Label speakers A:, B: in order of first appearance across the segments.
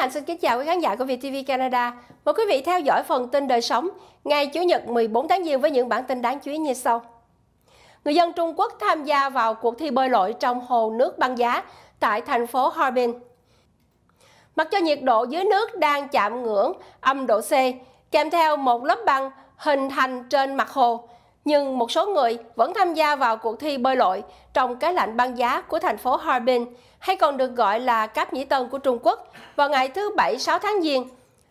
A: Hạnh xin kính chào quý khán giả của VTV Canada. Mời quý vị theo dõi phần tin đời sống ngày Chủ nhật 14 tháng Giêng với những bản tin đáng chú ý như sau. Người dân Trung Quốc tham gia vào cuộc thi bơi lội trong hồ nước băng giá tại thành phố Harbin. Mặc cho nhiệt độ dưới nước đang chạm ngưỡng âm độ C, kèm theo một lớp băng hình thành trên mặt hồ, nhưng một số người vẫn tham gia vào cuộc thi bơi lội trong cái lạnh băng giá của thành phố Harbin, hay còn được gọi là Cáp Nhĩ Tân của Trung Quốc, vào ngày thứ Bảy 6 tháng Giêng.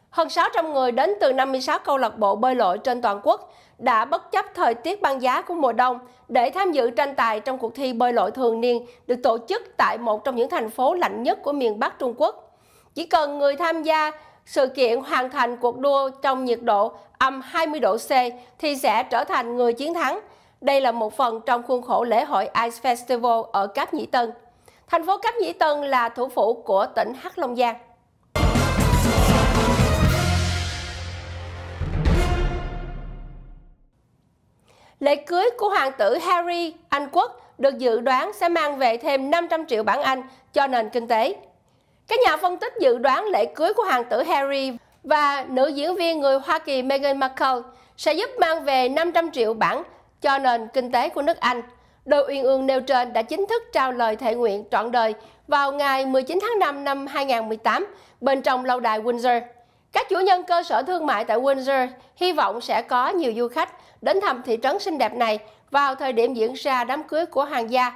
A: Hơn 600 người đến từ 56 câu lạc bộ bơi lội trên toàn quốc đã bất chấp thời tiết băng giá của mùa đông để tham dự tranh tài trong cuộc thi bơi lội thường niên được tổ chức tại một trong những thành phố lạnh nhất của miền Bắc Trung Quốc. Chỉ cần người tham gia sự kiện hoàn thành cuộc đua trong nhiệt độ âm 20 độ C thì sẽ trở thành người chiến thắng. Đây là một phần trong khuôn khổ lễ hội Ice Festival ở Cáp Nhĩ Tân. Thành phố Cáp Nhĩ Tân là thủ phủ của tỉnh Hắc Long Giang. Lễ cưới của hoàng tử Harry Anh Quốc được dự đoán sẽ mang về thêm 500 triệu bảng Anh cho nền kinh tế. Các nhà phân tích dự đoán lễ cưới của hoàng tử Harry và nữ diễn viên người Hoa Kỳ Meghan Markle sẽ giúp mang về 500 triệu bảng cho nền kinh tế của nước Anh. Đôi uyên ương nêu trên đã chính thức trao lời thệ nguyện trọn đời vào ngày 19 tháng 5 năm 2018 bên trong lâu đài Windsor. Các chủ nhân cơ sở thương mại tại Windsor hy vọng sẽ có nhiều du khách đến thăm thị trấn xinh đẹp này vào thời điểm diễn ra đám cưới của hoàng gia.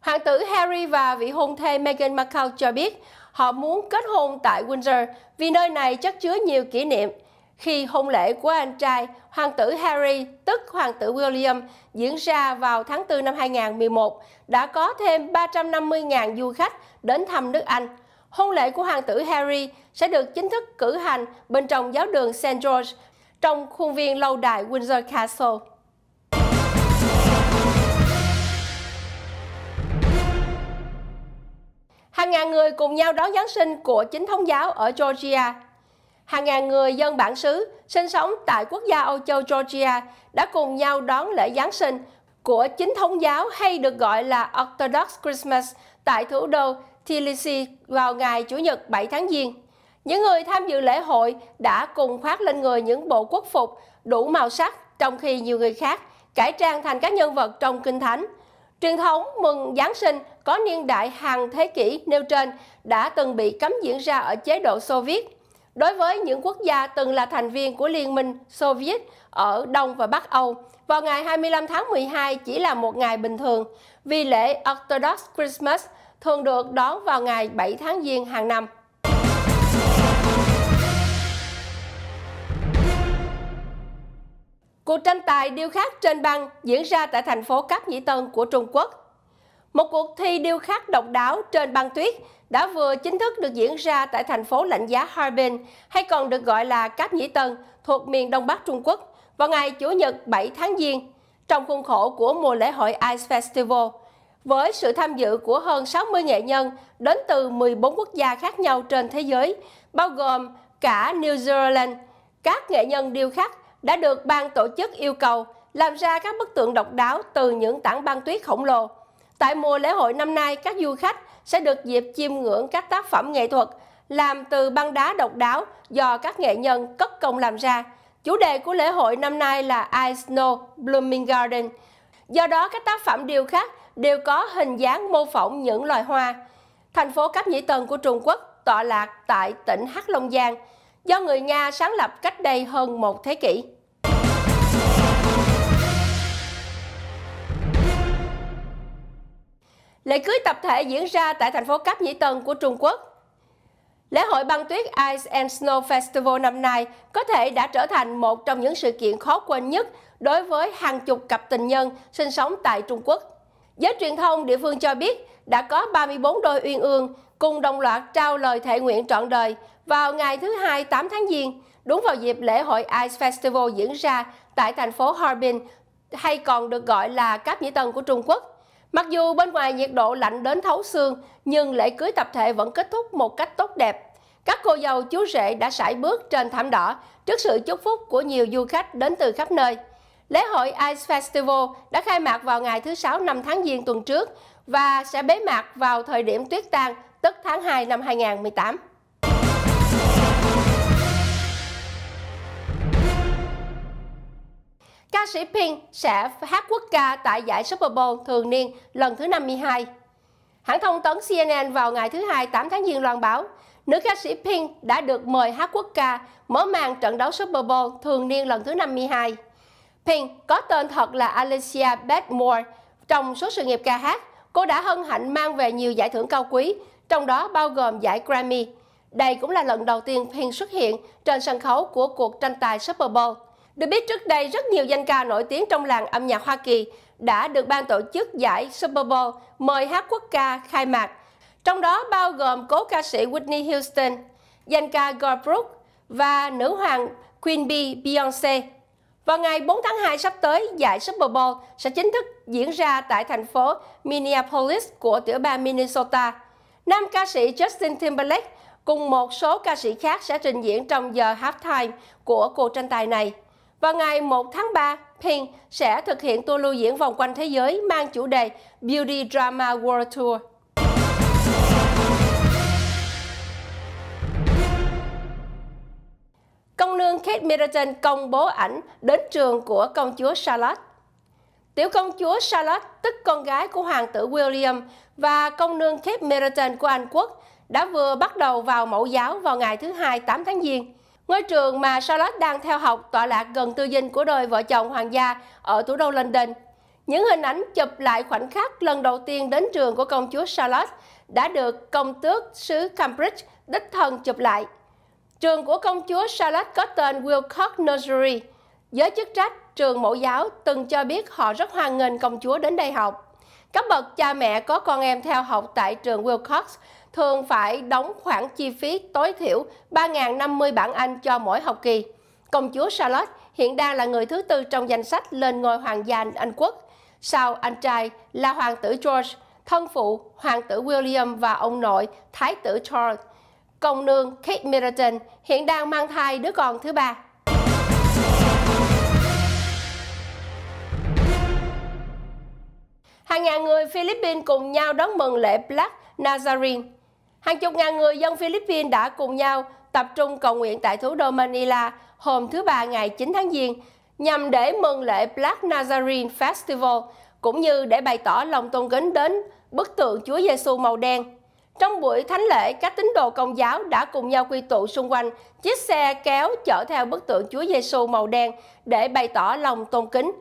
A: Hoàng tử Harry và vị hôn thê Meghan Markle cho biết Họ muốn kết hôn tại Windsor vì nơi này chất chứa nhiều kỷ niệm. Khi hôn lễ của anh trai, hoàng tử Harry, tức hoàng tử William, diễn ra vào tháng 4 năm 2011, đã có thêm 350.000 du khách đến thăm nước Anh. Hôn lễ của hoàng tử Harry sẽ được chính thức cử hành bên trong giáo đường St. George trong khuôn viên lâu đài Windsor Castle. ngàn người cùng nhau đón Giáng sinh của chính thống giáo ở Georgia. Hàng ngàn người dân bản xứ sinh sống tại quốc gia Âu châu Georgia đã cùng nhau đón lễ Giáng sinh của chính thống giáo hay được gọi là Orthodox Christmas tại thủ đô Tbilisi vào ngày Chủ nhật 7 tháng Giêng. Những người tham dự lễ hội đã cùng khoác lên người những bộ quốc phục đủ màu sắc, trong khi nhiều người khác cải trang thành các nhân vật trong kinh thánh – Truyền thống mừng Giáng sinh có niên đại hàng thế kỷ nêu trên đã từng bị cấm diễn ra ở chế độ Xô Viết. Đối với những quốc gia từng là thành viên của Liên minh Xô Viết ở Đông và Bắc Âu, vào ngày 25 tháng 12 chỉ là một ngày bình thường, vì lễ Orthodox Christmas thường được đón vào ngày 7 tháng Giêng hàng năm. Cuộc tranh tài điêu khắc trên băng diễn ra tại thành phố Cáp Nhĩ Tân của Trung Quốc. Một cuộc thi điêu khắc độc đáo trên băng tuyết đã vừa chính thức được diễn ra tại thành phố lạnh giá Harbin, hay còn được gọi là Cáp Nhĩ Tân, thuộc miền Đông Bắc Trung Quốc, vào ngày Chủ nhật 7 tháng Giêng, trong khuôn khổ của mùa lễ hội Ice Festival, với sự tham dự của hơn 60 nghệ nhân đến từ 14 quốc gia khác nhau trên thế giới, bao gồm cả New Zealand, các nghệ nhân điêu khắc, đã được ban tổ chức yêu cầu làm ra các bức tượng độc đáo từ những tảng băng tuyết khổng lồ. Tại mùa lễ hội năm nay, các du khách sẽ được dịp chiêm ngưỡng các tác phẩm nghệ thuật làm từ băng đá độc đáo do các nghệ nhân cất công làm ra. Chủ đề của lễ hội năm nay là Ice Snow Blooming Garden. Do đó, các tác phẩm điêu khắc đều có hình dáng mô phỏng những loài hoa. Thành phố Cáp Nhĩ Tần của Trung Quốc tọa lạc tại tỉnh Hắc Long Giang, do người Nga sáng lập cách đây hơn một thế kỷ. Lễ cưới tập thể diễn ra tại thành phố Cáp Nhĩ Tân của Trung Quốc. Lễ hội băng tuyết Ice and Snow Festival năm nay có thể đã trở thành một trong những sự kiện khó quên nhất đối với hàng chục cặp tình nhân sinh sống tại Trung Quốc. Giới truyền thông địa phương cho biết đã có 34 đôi uyên ương cùng đồng loạt trao lời thệ nguyện trọn đời vào ngày thứ Hai 8 tháng Giêng, đúng vào dịp lễ hội Ice Festival diễn ra tại thành phố Harbin hay còn được gọi là Cáp Nhĩ Tân của Trung Quốc. Mặc dù bên ngoài nhiệt độ lạnh đến thấu xương, nhưng lễ cưới tập thể vẫn kết thúc một cách tốt đẹp. Các cô dâu chú rể đã sải bước trên thảm đỏ trước sự chúc phúc của nhiều du khách đến từ khắp nơi. Lễ hội Ice Festival đã khai mạc vào ngày thứ Sáu năm tháng Giêng tuần trước và sẽ bế mạc vào thời điểm tuyết tan, tức tháng 2 năm 2018. Ca sĩ Pink sẽ hát quốc ca tại giải Super Bowl thường niên lần thứ 52. Hãng thông tấn CNN vào ngày thứ Hai 8 tháng Giêng loan báo, nữ ca sĩ Pink đã được mời hát quốc ca mở màn trận đấu Super Bowl thường niên lần thứ 52. Pink có tên thật là Alicia Bedmore. Trong số sự nghiệp ca hát, cô đã hân hạnh mang về nhiều giải thưởng cao quý, trong đó bao gồm giải Grammy. Đây cũng là lần đầu tiên Pink xuất hiện trên sân khấu của cuộc tranh tài Super Bowl. Được biết trước đây, rất nhiều danh ca nổi tiếng trong làng âm nhạc Hoa Kỳ đã được ban tổ chức giải Super Bowl mời hát quốc ca khai mạc, trong đó bao gồm cố ca sĩ Whitney Houston, danh ca Garth Brooks và nữ hoàng Queen Bee Beyoncé. Vào ngày 4 tháng 2 sắp tới, giải Super Bowl sẽ chính thức diễn ra tại thành phố Minneapolis của tiểu bang Minnesota. Nam ca sĩ Justin Timberlake cùng một số ca sĩ khác sẽ trình diễn trong giờ halftime của cuộc tranh tài này. Vào ngày 1 tháng 3, Pink sẽ thực hiện tour lưu diễn vòng quanh thế giới mang chủ đề Beauty Drama World Tour. Công nương Kate Middleton công bố ảnh đến trường của công chúa Charlotte. Tiểu công chúa Charlotte, tức con gái của hoàng tử William và công nương Kate Middleton của Anh quốc, đã vừa bắt đầu vào mẫu giáo vào ngày thứ hai 8 tháng Giêng. Ngôi trường mà Charlotte đang theo học tọa lạc gần tư dinh của đôi vợ chồng hoàng gia ở thủ đô London. Những hình ảnh chụp lại khoảnh khắc lần đầu tiên đến trường của công chúa Charlotte đã được công tước xứ Cambridge đích thân chụp lại. Trường của công chúa Charlotte có tên Wilcox Nursery. Giới chức trách trường mẫu giáo từng cho biết họ rất hoan nghênh công chúa đến đây học. Các bậc cha mẹ có con em theo học tại trường Wilcox thường phải đóng khoản chi phí tối thiểu 3.050 bảng Anh cho mỗi học kỳ. Công chúa Charlotte hiện đang là người thứ tư trong danh sách lên ngôi hoàng gia Anh quốc, sau anh trai là hoàng tử George, thân phụ hoàng tử William và ông nội thái tử Charles. Công nương Kate Middleton hiện đang mang thai đứa con thứ ba. Hàng ngàn người Philippines cùng nhau đón mừng lễ Black Nazarene Hàng chục ngàn người dân Philippines đã cùng nhau tập trung cầu nguyện tại thủ đô Manila hôm thứ Ba ngày 9 tháng Giêng nhằm để mừng lễ Black Nazarene Festival cũng như để bày tỏ lòng tôn kính đến bức tượng Chúa Giêsu màu đen. Trong buổi thánh lễ, các tín đồ công giáo đã cùng nhau quy tụ xung quanh chiếc xe kéo chở theo bức tượng Chúa Giêsu màu đen để bày tỏ lòng tôn kính.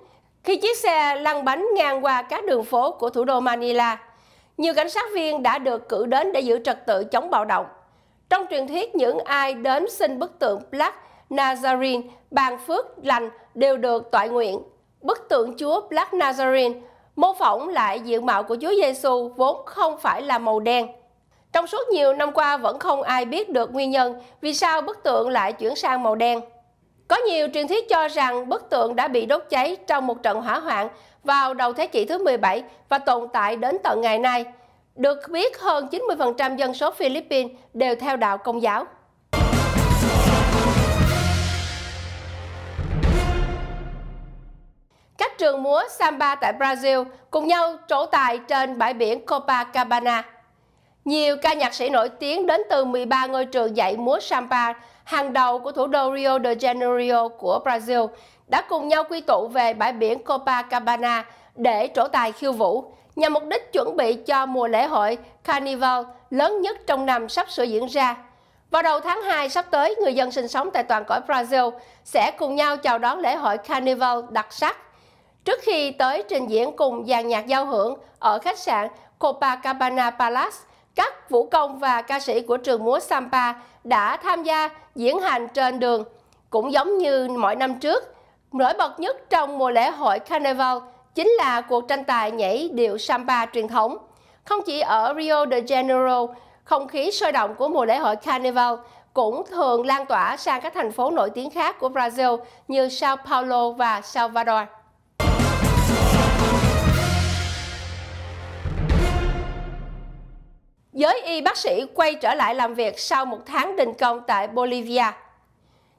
A: Khi chiếc xe lăn bánh ngang qua các đường phố của thủ đô Manila, nhiều cảnh sát viên đã được cử đến để giữ trật tự chống bạo động. Trong truyền thuyết, những ai đến xin bức tượng Black Nazarene, bàn phước lành đều được tọa nguyện. Bức tượng Chúa Black Nazarene mô phỏng lại diện mạo của Chúa Giêsu vốn không phải là màu đen. Trong suốt nhiều năm qua vẫn không ai biết được nguyên nhân vì sao bức tượng lại chuyển sang màu đen. Có nhiều truyền thuyết cho rằng bức tượng đã bị đốt cháy trong một trận hỏa hoạn vào đầu thế kỷ thứ 17 và tồn tại đến tận ngày nay. Được biết hơn 90% dân số Philippines đều theo đạo Công giáo. Các trường múa samba tại Brazil cùng nhau trổ tài trên bãi biển Copacabana – nhiều ca nhạc sĩ nổi tiếng đến từ 13 ngôi trường dạy múa samba hàng đầu của thủ đô Rio de Janeiro của Brazil đã cùng nhau quy tụ về bãi biển Copacabana để trổ tài khiêu vũ nhằm mục đích chuẩn bị cho mùa lễ hội Carnival lớn nhất trong năm sắp sửa diễn ra. Vào đầu tháng 2 sắp tới, người dân sinh sống tại toàn cõi Brazil sẽ cùng nhau chào đón lễ hội Carnival đặc sắc. Trước khi tới trình diễn cùng dàn nhạc giao hưởng ở khách sạn Copacabana Palace, các vũ công và ca sĩ của trường múa Sampa đã tham gia diễn hành trên đường. Cũng giống như mọi năm trước, nổi bật nhất trong mùa lễ hội Carnival chính là cuộc tranh tài nhảy điệu Sampa truyền thống. Không chỉ ở Rio de Janeiro, không khí sôi động của mùa lễ hội Carnival cũng thường lan tỏa sang các thành phố nổi tiếng khác của Brazil như Sao Paulo và Salvador. Giới y bác sĩ quay trở lại làm việc sau một tháng đình công tại Bolivia.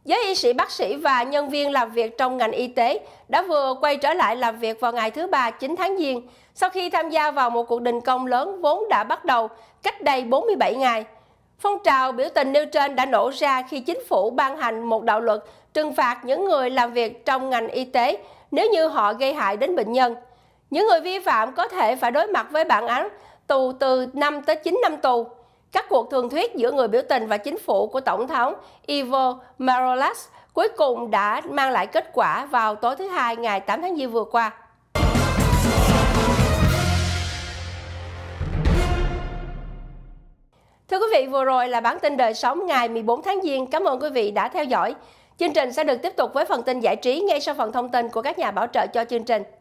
A: Giới y sĩ bác sĩ và nhân viên làm việc trong ngành y tế đã vừa quay trở lại làm việc vào ngày thứ Ba 9 tháng Giêng sau khi tham gia vào một cuộc đình công lớn vốn đã bắt đầu cách đây 47 ngày. Phong trào biểu tình nêu trên đã nổ ra khi chính phủ ban hành một đạo luật trừng phạt những người làm việc trong ngành y tế nếu như họ gây hại đến bệnh nhân. Những người vi phạm có thể phải đối mặt với bản án tù từ 5 tới 9 năm tù. Các cuộc thường thuyết giữa người biểu tình và chính phủ của Tổng thống Ivo Morales cuối cùng đã mang lại kết quả vào tối thứ Hai ngày 8 tháng Giêng vừa qua. Thưa quý vị, vừa rồi là bản tin đời sống ngày 14 tháng Giêng. Cảm ơn quý vị đã theo dõi. Chương trình sẽ được tiếp tục với phần tin giải trí ngay sau phần thông tin của các nhà bảo trợ cho chương trình.